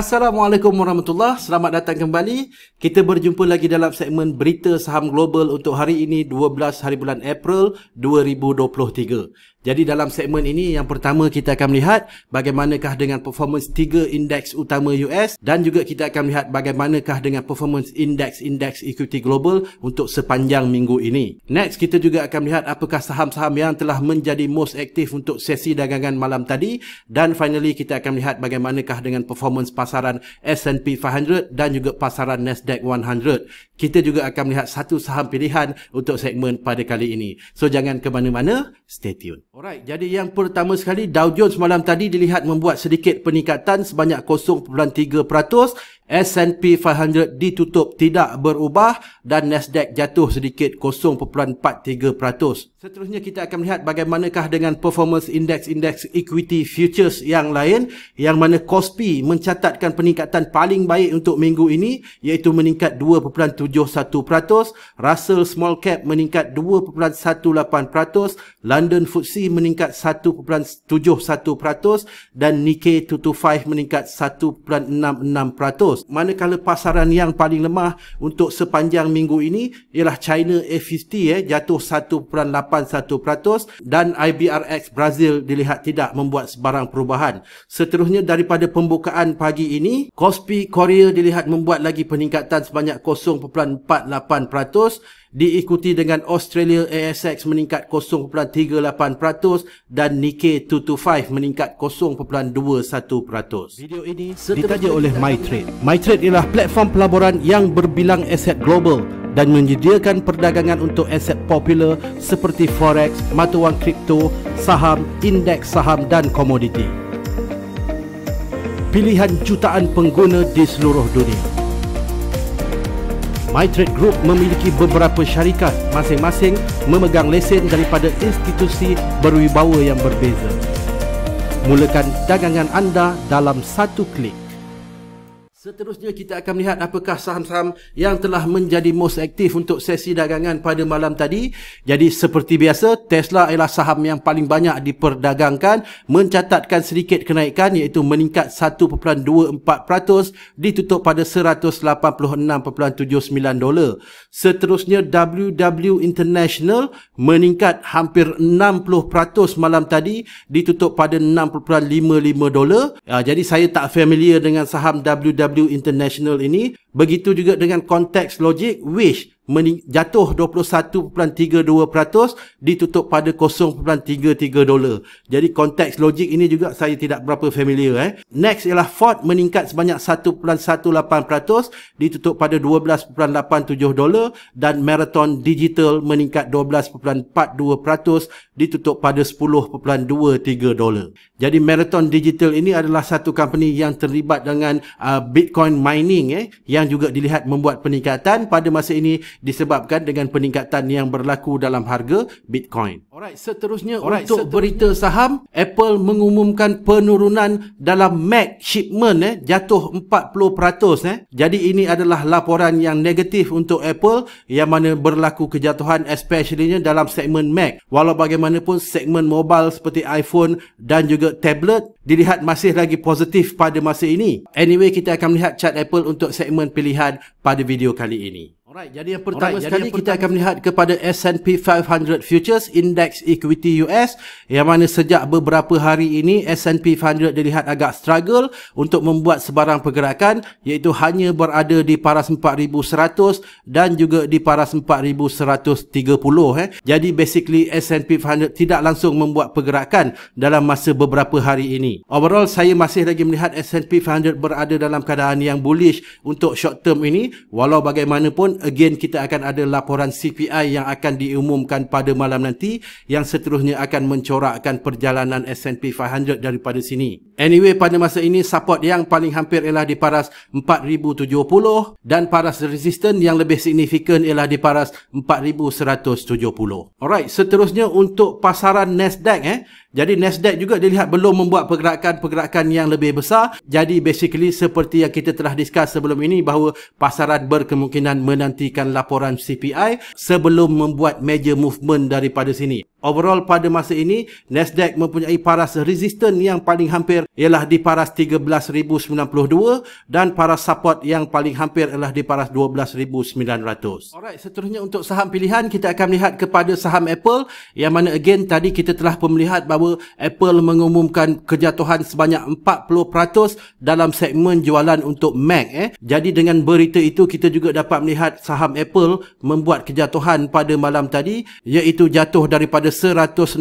Assalamualaikum warahmatullahi Selamat datang kembali. Kita berjumpa lagi dalam segmen Berita Saham Global untuk hari ini 12 hari bulan April 2023. Jadi dalam segmen ini yang pertama kita akan melihat bagaimanakah dengan performance tiga indeks utama US dan juga kita akan melihat bagaimanakah dengan performance indeks-indeks equity global untuk sepanjang minggu ini. Next kita juga akan melihat apakah saham-saham yang telah menjadi most aktif untuk sesi dagangan malam tadi dan finally kita akan melihat bagaimanakah dengan performance pasar pasaran S&P 500 dan juga pasaran Nasdaq 100. Kita juga akan melihat satu saham pilihan untuk segmen pada kali ini. So jangan ke mana-mana, stay tune. Alright, jadi yang pertama sekali Dow Jones malam tadi dilihat membuat sedikit peningkatan sebanyak 0.3% S&P 500 ditutup tidak berubah dan Nasdaq jatuh sedikit 0.43%. Seterusnya kita akan melihat bagaimanakah dengan performance indeks-indeks equity futures yang lain yang mana KOSPI mencatatkan peningkatan paling baik untuk minggu ini iaitu meningkat 2.71%, Russell Small Cap meningkat 2.18%, London FTSE meningkat 1.71% dan Nikkei 225 meningkat 1.66% terus. Manakala pasaran yang paling lemah untuk sepanjang minggu ini ialah China A50 eh, jatuh 1.81% dan IBRX Brazil dilihat tidak membuat sebarang perubahan. Seterusnya daripada pembukaan pagi ini, Kospi Korea dilihat membuat lagi peningkatan sebanyak 0.48% diikuti dengan Australia ASX meningkat 0.38% dan Nikkei 225 meningkat 0.21%. Video ini ditaja oleh MyTrade. MyTrade ialah platform pelaburan yang berbilang aset global dan menyediakan perdagangan untuk aset popular seperti forex, mata wang kripto, saham, indeks saham dan komoditi. Pilihan jutaan pengguna di seluruh dunia. MyTrade Group memiliki beberapa syarikat masing-masing memegang lesen daripada institusi berwibawa yang berbeza. Mulakan dagangan anda dalam satu klik. Seterusnya kita akan melihat apakah saham-saham yang telah menjadi most aktif untuk sesi dagangan pada malam tadi. Jadi seperti biasa, Tesla ialah saham yang paling banyak diperdagangkan mencatatkan sedikit kenaikan iaitu meningkat 1.24% ditutup pada 186.79 dolar. Seterusnya WW International meningkat hampir 60% malam tadi ditutup pada 6.55 dolar. Ah, jadi saya tak familiar dengan saham WW DW International ini Begitu juga dengan konteks logik wish jatuh 21.32% ditutup pada 0.33 dolar. Jadi konteks logik ini juga saya tidak berapa familiar eh. Next ialah Ford meningkat sebanyak 1.18% ditutup pada 12.87 dolar dan Marathon Digital meningkat 12.42% ditutup pada 10.23 dolar. Jadi Marathon Digital ini adalah satu company yang terlibat dengan uh, Bitcoin mining eh yang yang juga dilihat membuat peningkatan pada masa ini disebabkan dengan peningkatan yang berlaku dalam harga Bitcoin. Alright, seterusnya Alright, untuk seterusnya. berita saham, Apple mengumumkan penurunan dalam Mac shipment eh jatuh 40% eh. Jadi ini adalah laporan yang negatif untuk Apple yang mana berlaku kejatuhan especially dalam segmen Mac. Walau bagaimanapun segmen mobile seperti iPhone dan juga tablet dilihat masih lagi positif pada masa ini. Anyway, kita akan melihat chart Apple untuk segmen pilihan pada video kali ini. Alright, jadi yang pertama Alright, sekali yang pertama kita akan melihat kepada S&P 500 Futures Index Equity US yang mana sejak beberapa hari ini S&P 500 dilihat agak struggle untuk membuat sebarang pergerakan iaitu hanya berada di paras 4100 dan juga di paras 4130 eh. Jadi basically S&P 500 tidak langsung membuat pergerakan dalam masa beberapa hari ini. Overall saya masih lagi melihat S&P 500 berada dalam keadaan yang bullish untuk short term ini walau bagaimanapun again kita akan ada laporan CPI yang akan diumumkan pada malam nanti yang seterusnya akan mencorakkan perjalanan S&P 500 daripada sini. Anyway pada masa ini support yang paling hampir ialah di paras 4070 dan paras resistance yang lebih signifikan ialah di paras 4170. Alright, seterusnya untuk pasaran Nasdaq eh jadi Nasdaq juga dilihat belum membuat pergerakan-pergerakan yang lebih besar. Jadi basically seperti yang kita telah discuss sebelum ini bahawa pasaran berkemungkinan menantikan laporan CPI sebelum membuat major movement daripada sini. Overall pada masa ini Nasdaq mempunyai paras resistant yang paling hampir ialah di paras 13092 dan paras support yang paling hampir ialah di paras 12900. Alright, seterusnya untuk saham pilihan kita akan melihat kepada saham Apple yang mana again tadi kita telah melihat bahawa bahawa Apple mengumumkan kejatuhan sebanyak 40% dalam segmen jualan untuk Mac eh. Jadi dengan berita itu kita juga dapat melihat saham Apple membuat kejatuhan pada malam tadi iaitu jatuh daripada 165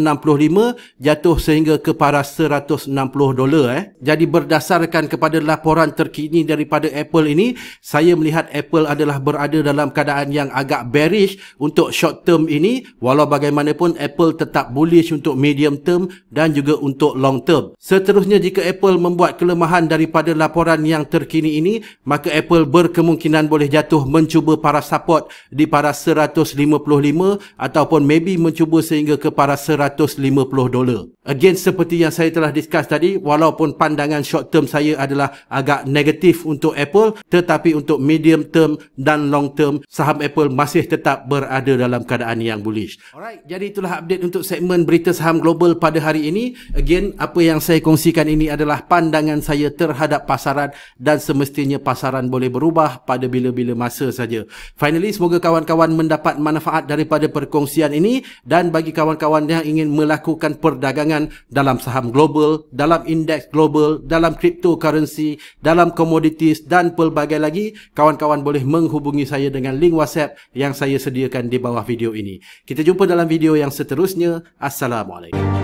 jatuh sehingga ke paras 160 dolar eh. Jadi berdasarkan kepada laporan terkini daripada Apple ini saya melihat Apple adalah berada dalam keadaan yang agak bearish untuk short term ini walau bagaimanapun Apple tetap bullish untuk medium term dan juga untuk long term. Seterusnya jika Apple membuat kelemahan daripada laporan yang terkini ini, maka Apple berkemungkinan boleh jatuh mencuba para support di paras 155 ataupun maybe mencuba sehingga ke paras 150 dolar. Again seperti yang saya telah discuss tadi, walaupun pandangan short term saya adalah agak negatif untuk Apple, tetapi untuk medium term dan long term, saham Apple masih tetap berada dalam keadaan yang bullish. Alright, jadi itulah update untuk segmen berita saham global pada pada hari ini again apa yang saya kongsikan ini adalah pandangan saya terhadap pasaran dan semestinya pasaran boleh berubah pada bila-bila masa saja finally semoga kawan-kawan mendapat manfaat daripada perkongsian ini dan bagi kawan-kawan yang ingin melakukan perdagangan dalam saham global dalam indeks global dalam cryptocurrency dalam commodities dan pelbagai lagi kawan-kawan boleh menghubungi saya dengan link WhatsApp yang saya sediakan di bawah video ini kita jumpa dalam video yang seterusnya assalamualaikum